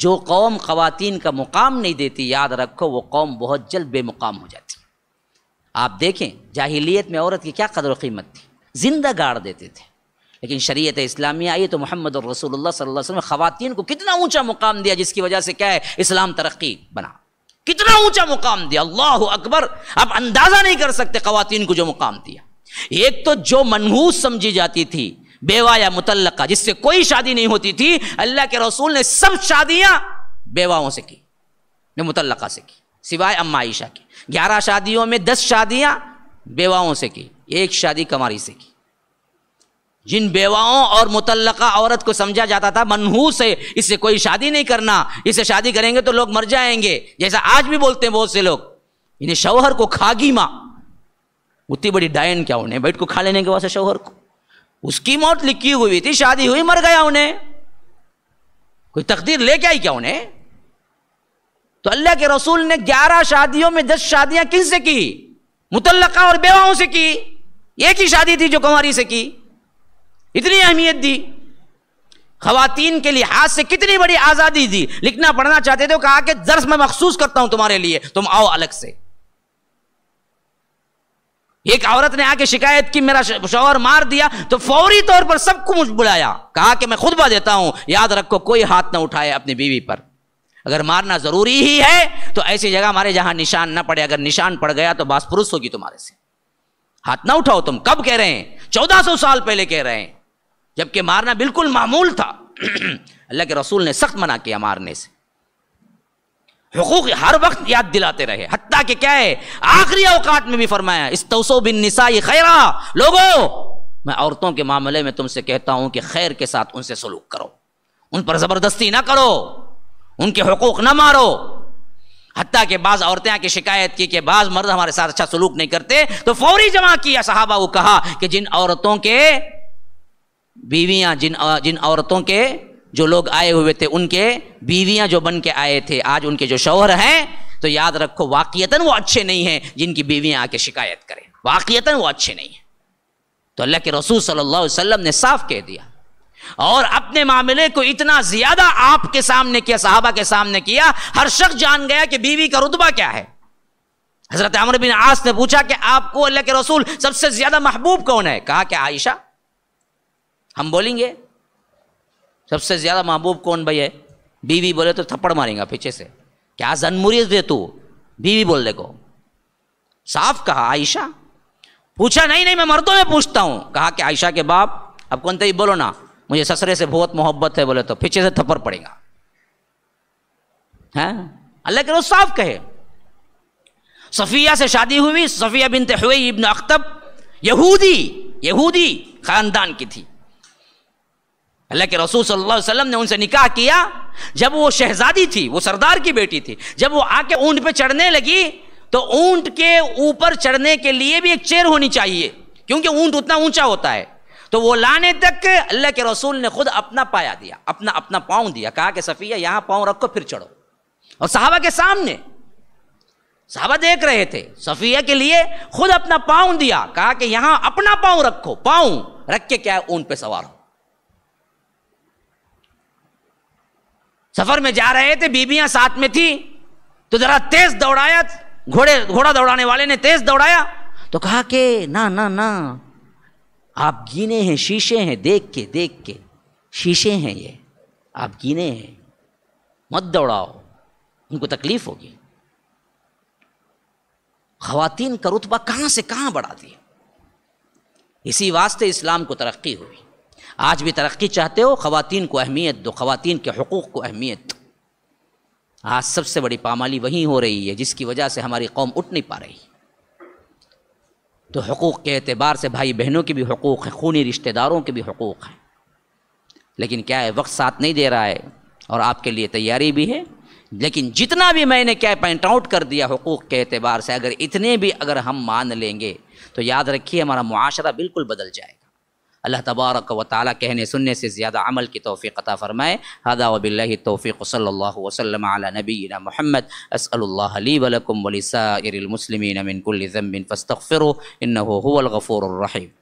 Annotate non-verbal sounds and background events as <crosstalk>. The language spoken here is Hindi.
जो कौम ख़वान का मुकाम नहीं देती याद रखो वो कौम बहुत जल्द बेमुकाम हो जाती आप देखें जाहिलियत में औरत की क्या कदर कीमत थी जिंदा गाड़ देते थे लेकिन शरीयत इस्लामी आई तो मोहम्मद और रसूल वसल्लम ने ख़वान को कितना ऊँचा मुकाम दिया जिसकी वजह से क्या है इस्लाम तरक्की बना कितना ऊंचा मुकाम दिया अल्लाह अकबर आप अंदाज़ा नहीं कर सकते ख़वान को जो मुकाम दिया एक तो जो मनहूस समझी जाती थी बेवा या मुतलका जिससे कोई शादी नहीं होती थी अल्लाह के रसूल ने सब शादियां बेवाओं से की ने मुतलका से की सिवाय अम्मा आयशा की ग्यारह शादियों में दस शादियां बेवाओं से की एक शादी कमारी से की जिन बेवाओं और मुतलका औरत को समझा जाता था मनहूस है इससे कोई शादी नहीं करना इससे शादी करेंगे तो लोग मर जाएंगे जैसा आज भी बोलते हैं बहुत से लोग इन्हें शौहर को खागी माँ उतनी बड़ी डायन क्या उन्हें बैठ को खा लेने के वास्ते शौहर को उसकी मौत लिखी हुई थी शादी हुई मर गया उन्हें कोई तकदीर लेके आई क्या उन्हें तो अल्लाह के रसूल ने ग्यारह शादियों में दस शादियां किन से की मुतलका और बेवाओं से की एक ही शादी थी जो कुमारी से की इतनी अहमियत दी खातन के लिहाज से कितनी बड़ी आज़ादी दी लिखना पढ़ना चाहते थे कहा कि दर्ज मैं मखसूस करता हूं तुम्हारे लिए तुम आओ अलग से एक औरत ने आके शिकायत की मेरा शोहर मार दिया तो फौरी तौर पर सबको मुझ बुलाया कहा कि मैं खुतबा देता हूं याद रखो कोई हाथ ना उठाए अपनी बीवी पर अगर मारना जरूरी ही है तो ऐसी जगह हमारे जहां निशान ना पड़े अगर निशान पड़ गया तो बास पुरुष होगी तुम्हारे से हाथ ना उठाओ तुम कब कह रहे हैं चौदह सौ साल पहले कह रहे हैं जबकि मारना बिल्कुल मामूल था <clears throat> अल्लाह के रसूल ने सख्त मना किया मारने से हकूक हर वक्त याद दिलाते रहे हत्या के क्या है आखिरी अवकात में भी फरमाया इस तोसो बिन निसाई खैरा लोगो मैं औरतों के मामले में तुमसे कहता हूं कि खैर के साथ उनसे सलूक करो उन पर ज़बरदस्ती ना करो उनके हकूक ना मारो हत्या के बाद औरतें की शिकायत की कि बाज़ मर्द हमारे साथ अच्छा सलूक नहीं करते तो फौरी जमा किया सहाबा वो कहा कि जिन औरतों के बीवियां जिन जिन औरतों के जो लोग आए हुए थे उनके बीवियां जो बन के आए थे आज उनके जो शौहर हैं तो याद रखो वाकियतन वो अच्छे नहीं हैं जिनकी बीवियां आके शिकायत करें वाकियतन वो अच्छे नहीं हैं तो अल्लाह के रसूल सल्लल्लाहु अलैहि वसल्लम ने साफ कह दिया और अपने मामले को इतना ज्यादा आपके सामने किया साहबा के सामने किया हर शख्स जान गया कि बीवी का रुतबा क्या है हजरत अमर बिन आस ने पूछा कि आपको अल्लाह के रसूल सबसे ज्यादा महबूब कौन है कहा कि आयशा हम बोलेंगे सबसे ज़्यादा महबूब कौन भाई है बीवी बोले तो थप्पड़ मारेगा पीछे से क्या जनमुरी दे तू बीवी बोल देखो साफ कहा आयशा पूछा नहीं नहीं मैं मर्दों में पूछता हूं कहा कि आयशा के बाप अब कौन तभी बोलो ना मुझे ससरे से बहुत मोहब्बत है बोले तो पीछे से थप्पड़ पड़ेगा है अल्लाह के रोज साफ कहे सफ़िया से शादी हुई सफ़िया बिनते हुए इब्न अख्तब यहूदी यहूदी खानदान की थी अल्लाह के रसूल सल्लल्लाहु अलैहि वसल्लम ने उनसे निकाह किया जब वो शहजादी थी वो सरदार की बेटी थी जब वो आके ऊंट पे चढ़ने लगी तो ऊंट के ऊपर चढ़ने के लिए भी एक चेयर होनी चाहिए क्योंकि ऊंट उतना ऊंचा होता है तो वो लाने तक अल्लाह के रसूल ने खुद अपना पाया दिया अपना अपना पाँव दिया कहा कि सफ़िया यहाँ पाँव रखो फिर चढ़ो और साहबा के सामने साहबा देख रहे थे सफ़िया के लिए खुद अपना पाँव दिया कहा कि यहाँ अपना पाँव रखो पाँव रख के क्या ऊंट पर पे सवार हो सफर में जा रहे थे बीबियां साथ में थी तो जरा तेज दौड़ाया घोड़े घोड़ा दौड़ाने वाले ने तेज दौड़ाया तो कहा कि ना ना ना आप गिने हैं शीशे हैं देख के देख के शीशे हैं ये आप गिने हैं मत दौड़ाओ उनको तकलीफ होगी खातन का रुतबा कहां से कहां बढ़ा दिया इसी वास्ते इस्लाम को तरक्की हुई आज भी तरक्की चाहते हो खातिन को अहमियत दो ख़वान के हकूक़ को अहमियत दो आज सबसे बड़ी पामाली वहीं हो रही है जिसकी वजह से हमारी कौम उठ नहीं पा रही तो हकूक़ के अतबार से भाई बहनों के भी हकूक़ हैं खूनी रिश्तेदारों के भी हकूक़ हैं लेकिन क्या है वक्त साथ नहीं दे रहा है और आपके लिए तैयारी भी है लेकिन जितना भी मैंने क्या पॉइंट आउट कर दिया हकूक़ के अतबार से अगर इतने भी अगर हम मान लेंगे तो याद रखिए हमारा मुआरा बिल्कुल बदल जाएगा अल्लाह तबारक व ताली कहने सुनने से ज़्यादा अमल की तोफ़ी अता फ़रमाए हदा वबिल्ला तोफ़ी वसल्ला वसलम नबीना महमद असली वलकम वलिसारमसलिमिन फ़स्तफ़िर इन हुलगफ़ूर